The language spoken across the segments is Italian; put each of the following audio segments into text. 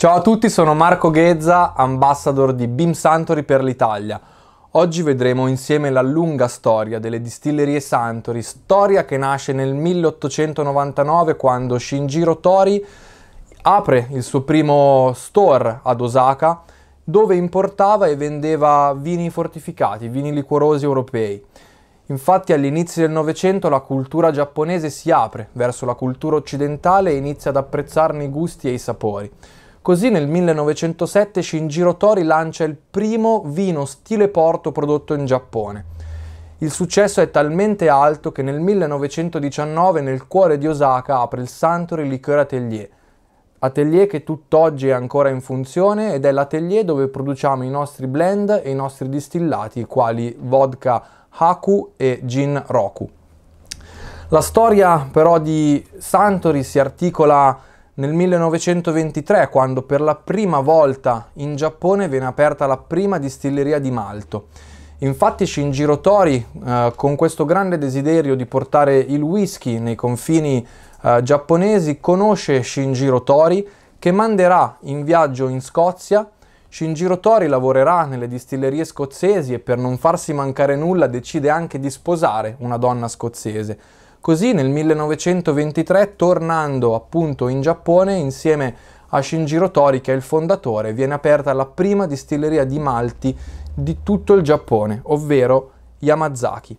Ciao a tutti, sono Marco Ghezza, ambassador di Beam Santori per l'Italia. Oggi vedremo insieme la lunga storia delle distillerie Santori, storia che nasce nel 1899 quando Shinjiro Tori apre il suo primo store ad Osaka dove importava e vendeva vini fortificati, vini liquorosi europei. Infatti all'inizio del Novecento la cultura giapponese si apre verso la cultura occidentale e inizia ad apprezzarne i gusti e i sapori. Così nel 1907 Shinjiro Tori lancia il primo vino stile porto prodotto in Giappone. Il successo è talmente alto che nel 1919 nel cuore di Osaka apre il Santori Liqueur Atelier, atelier che tutt'oggi è ancora in funzione ed è l'atelier dove produciamo i nostri blend e i nostri distillati quali vodka Haku e gin Roku. La storia però di Santori si articola nel 1923 quando per la prima volta in Giappone viene aperta la prima distilleria di malto. Infatti Shinjiro Tori, eh, con questo grande desiderio di portare il whisky nei confini eh, giapponesi, conosce Shinjiro Tori che manderà in viaggio in Scozia. Shinjiro Tori lavorerà nelle distillerie scozzesi e per non farsi mancare nulla decide anche di sposare una donna scozzese. Così nel 1923, tornando appunto in Giappone insieme a Shinjiro Tori, che è il fondatore, viene aperta la prima distilleria di malti di tutto il Giappone, ovvero Yamazaki.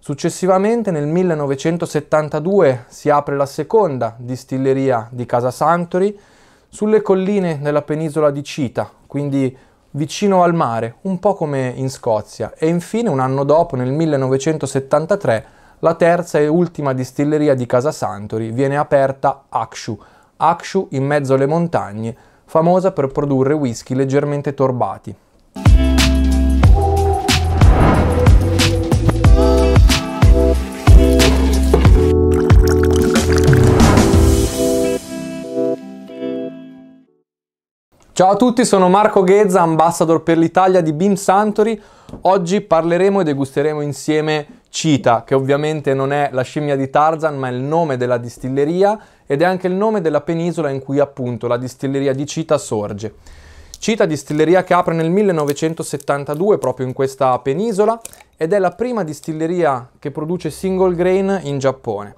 Successivamente nel 1972 si apre la seconda distilleria di Casa Santori sulle colline della penisola di Cita, quindi vicino al mare, un po' come in Scozia. E infine un anno dopo, nel 1973, la terza e ultima distilleria di Casa Santori viene aperta Akshu, Akshu in mezzo alle montagne, famosa per produrre whisky leggermente torbati. Ciao a tutti, sono Marco Ghezza, ambassador per l'Italia di Beam Santori. Oggi parleremo e degusteremo insieme Cita, che ovviamente non è la scimmia di Tarzan, ma è il nome della distilleria ed è anche il nome della penisola in cui appunto la distilleria di Cita sorge. Cita distilleria che apre nel 1972 proprio in questa penisola ed è la prima distilleria che produce single grain in Giappone.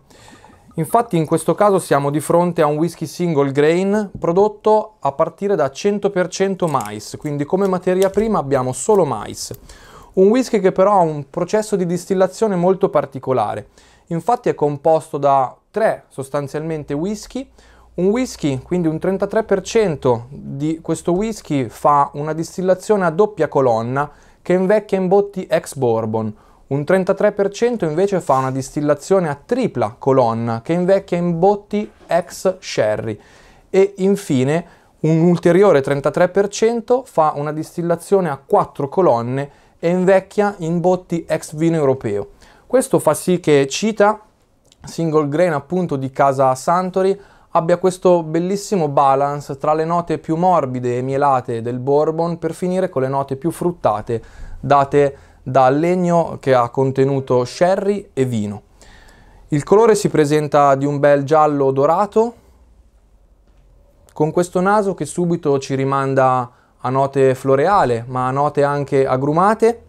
Infatti in questo caso siamo di fronte a un whisky single grain prodotto a partire da 100% mais, quindi come materia prima abbiamo solo mais. Un whisky che però ha un processo di distillazione molto particolare. Infatti è composto da tre sostanzialmente whisky. Un whisky, quindi un 33% di questo whisky fa una distillazione a doppia colonna che invecchia in botti ex bourbon. Un 33% invece fa una distillazione a tripla colonna che invecchia in botti ex sherry. E infine un ulteriore 33% fa una distillazione a quattro colonne e invecchia in botti ex vino europeo. Questo fa sì che Cita, single grain appunto di casa Santori, abbia questo bellissimo balance tra le note più morbide e mielate del bourbon per finire con le note più fruttate date dal legno che ha contenuto sherry e vino. Il colore si presenta di un bel giallo dorato con questo naso che subito ci rimanda a note floreale, ma a note anche agrumate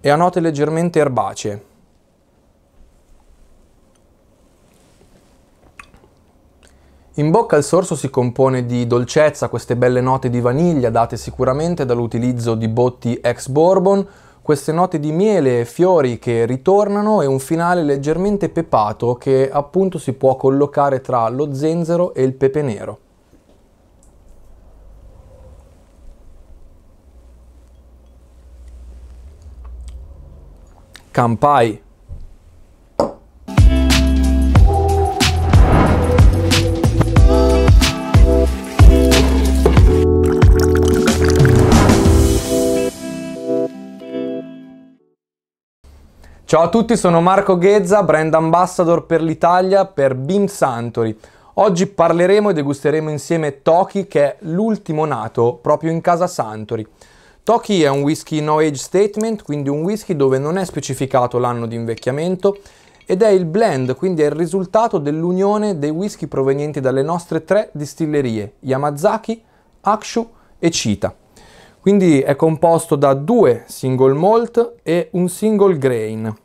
e a note leggermente erbacee. In bocca il sorso si compone di dolcezza, queste belle note di vaniglia date sicuramente dall'utilizzo di botti ex bourbon, queste note di miele e fiori che ritornano e un finale leggermente pepato che appunto si può collocare tra lo zenzero e il pepe nero. Campai. Ciao a tutti, sono Marco Ghezza, brand ambassador per l'Italia per Beam Santori. Oggi parleremo e degusteremo insieme Toki, che è l'ultimo nato proprio in casa Santori. Toki è un whisky no age statement, quindi un whisky dove non è specificato l'anno di invecchiamento ed è il blend, quindi è il risultato dell'unione dei whisky provenienti dalle nostre tre distillerie, Yamazaki, Akshu e Chita. Quindi è composto da due single malt e un single grain.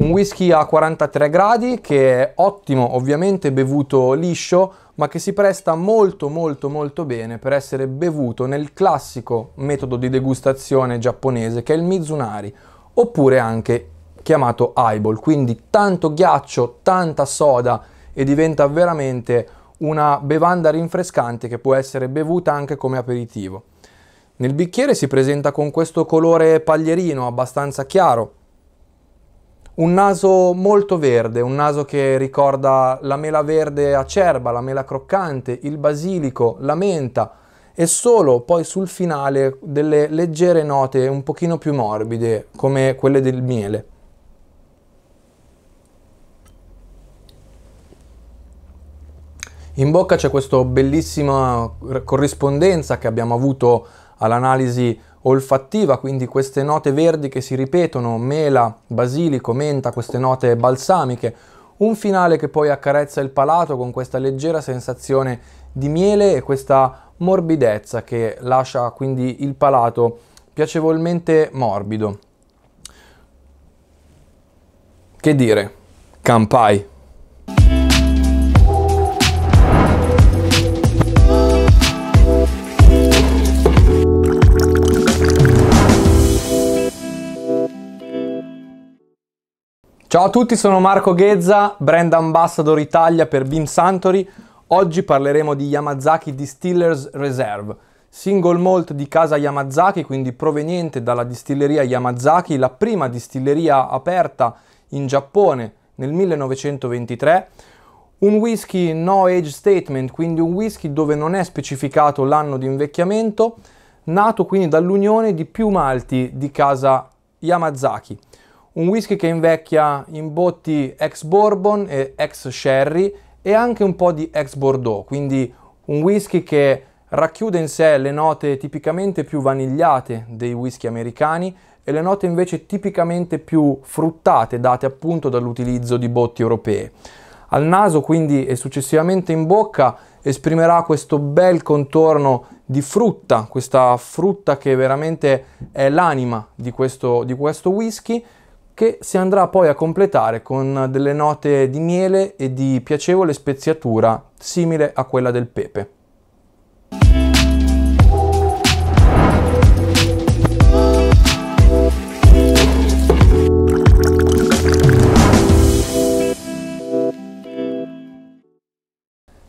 Un whisky a 43 gradi che è ottimo ovviamente bevuto liscio ma che si presta molto molto molto bene per essere bevuto nel classico metodo di degustazione giapponese che è il Mizunari oppure anche chiamato eyeball quindi tanto ghiaccio, tanta soda e diventa veramente una bevanda rinfrescante che può essere bevuta anche come aperitivo. Nel bicchiere si presenta con questo colore paglierino abbastanza chiaro un naso molto verde, un naso che ricorda la mela verde acerba, la mela croccante, il basilico, la menta e solo poi sul finale delle leggere note un pochino più morbide come quelle del miele. In bocca c'è questa bellissima corrispondenza che abbiamo avuto all'analisi olfattiva, quindi queste note verdi che si ripetono, mela, basilico, menta, queste note balsamiche, un finale che poi accarezza il palato con questa leggera sensazione di miele e questa morbidezza che lascia quindi il palato piacevolmente morbido. Che dire, campai! Ciao a tutti, sono Marco Ghezza, brand ambassador Italia per Beam Santori. Oggi parleremo di Yamazaki Distillers Reserve, single malt di casa Yamazaki, quindi proveniente dalla distilleria Yamazaki, la prima distilleria aperta in Giappone nel 1923. Un whisky no age statement, quindi un whisky dove non è specificato l'anno di invecchiamento, nato quindi dall'unione di più malti di casa Yamazaki un whisky che invecchia in botti ex bourbon e ex sherry e anche un po' di ex bordeaux, quindi un whisky che racchiude in sé le note tipicamente più vanigliate dei whisky americani e le note invece tipicamente più fruttate date appunto dall'utilizzo di botti europee. Al naso quindi e successivamente in bocca esprimerà questo bel contorno di frutta, questa frutta che veramente è l'anima di questo, di questo whisky che si andrà poi a completare con delle note di miele e di piacevole speziatura simile a quella del pepe.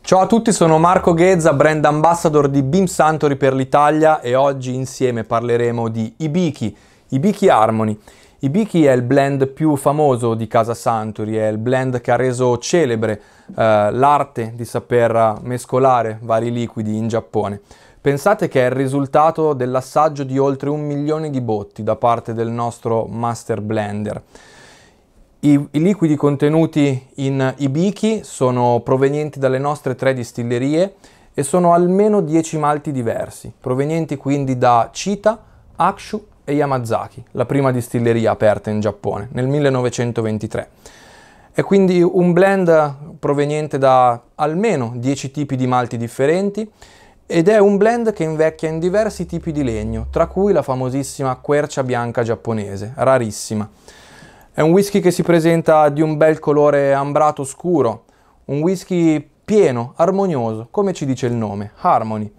Ciao a tutti, sono Marco Ghezza, brand ambassador di Beam Santori per l'Italia e oggi insieme parleremo di Ibiki, Ibiki Harmony. Ibiki è il blend più famoso di Casa Santuri, è il blend che ha reso celebre eh, l'arte di saper mescolare vari liquidi in Giappone. Pensate che è il risultato dell'assaggio di oltre un milione di botti da parte del nostro master blender. I, I, liquidi contenuti in Ibiki sono provenienti dalle nostre tre distillerie e sono almeno 10 malti diversi, provenienti quindi da Chita, Akshu e Yamazaki, la prima distilleria aperta in Giappone, nel 1923. È quindi un blend proveniente da almeno 10 tipi di malti differenti ed è un blend che invecchia in diversi tipi di legno, tra cui la famosissima quercia bianca giapponese, rarissima. È un whisky che si presenta di un bel colore ambrato scuro, un whisky pieno, armonioso, come ci dice il nome, Harmony.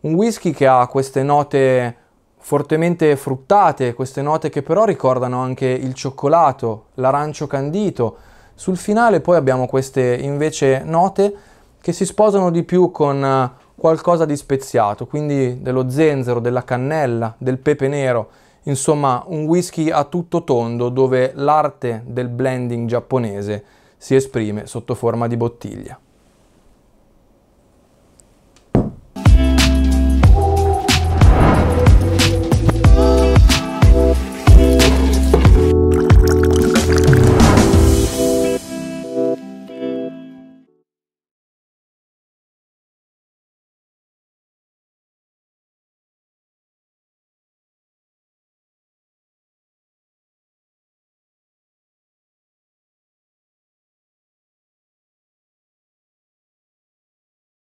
Un whisky che ha queste note fortemente fruttate, queste note che però ricordano anche il cioccolato, l'arancio candito. Sul finale poi abbiamo queste invece note che si sposano di più con eh, qualcosa di speziato, quindi dello zenzero, della cannella, del pepe nero, insomma un whisky a tutto tondo dove l'arte del blending giapponese si esprime sotto forma di bottiglia.